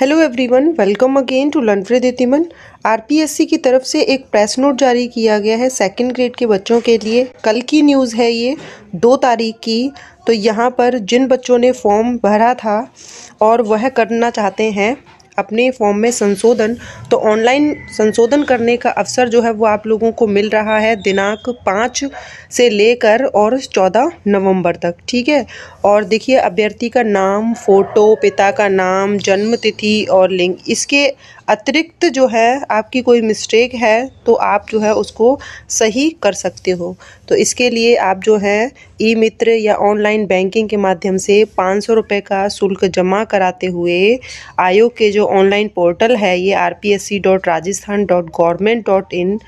hello everyone welcome again to फ्रे दिमन are की तरफ से एक प्रेस नोट जारी किया गया है सेकंड ग्रेड के बच्चों के लिए कल की न्यूज़ है ये दो तारीख की तो यहाँ पर जिन बच्चों ने फॉर्म भरा था और वह करना चाहते हैं अपने फॉर्म में संशोधन तो ऑनलाइन संशोधन करने का अवसर जो है वो आप लोगों को मिल रहा है दिनांक पाँच से लेकर और चौदह नवंबर तक ठीक है और देखिए अभ्यर्थी का नाम फ़ोटो पिता का नाम जन्म तिथि और लिंग इसके अतिरिक्त जो है आपकी कोई मिस्टेक है तो आप जो है उसको सही कर सकते हो तो इसके लिए आप जो है ई मित्र या ऑनलाइन बैंकिंग के माध्यम से पाँच सौ रुपये का शुल्क जमा कराते हुए आयोग के जो ऑनलाइन पोर्टल है ये R P S C dot Rajasthan dot government dot in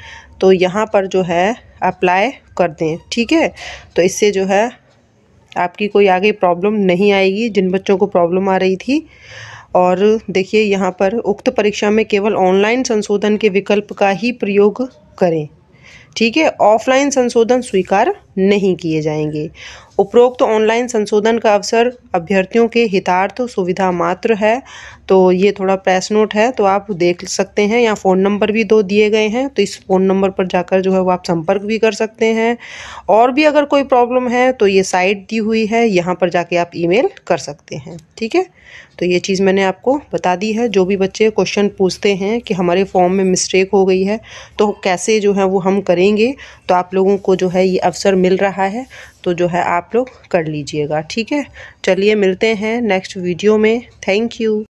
तो यहाँ पर जो है अप्लाई कर दें ठीक है तो इससे जो है आपकी कोई आगे प्रॉब्लम नहीं आएगी जिन बच्चों को प्रॉब्लम आ रही थी और देखिए यहाँ पर उक्त परीक्षा में केवल ऑनलाइन संशोधन के विकल्प का ही प्रयोग करें ठीक है ऑफलाइन संशोधन स्वीकार नहीं किए जाएंगे उपरोक्त तो ऑनलाइन संशोधन का अवसर अभ्यर्थियों के हितार्थ तो सुविधा मात्र है तो ये थोड़ा प्रेस नोट है तो आप देख सकते हैं यहाँ फ़ोन नंबर भी दो दिए गए हैं तो इस फ़ोन नंबर पर जाकर जो है वो आप संपर्क भी कर सकते हैं और भी अगर कोई प्रॉब्लम है तो ये साइट दी हुई है यहाँ पर जाके आप ईमेल कर सकते हैं ठीक है तो ये चीज़ मैंने आपको बता दी है जो भी बच्चे क्वेश्चन पूछते हैं कि हमारे फॉर्म में मिस्टेक हो गई है तो कैसे जो है वो हम करेंगे तो आप लोगों को जो है ये अवसर मिल रहा है तो जो है आप लोग कर लीजिएगा ठीक है चलिए मिलते हैं नेक्स्ट वीडियो में थैंक यू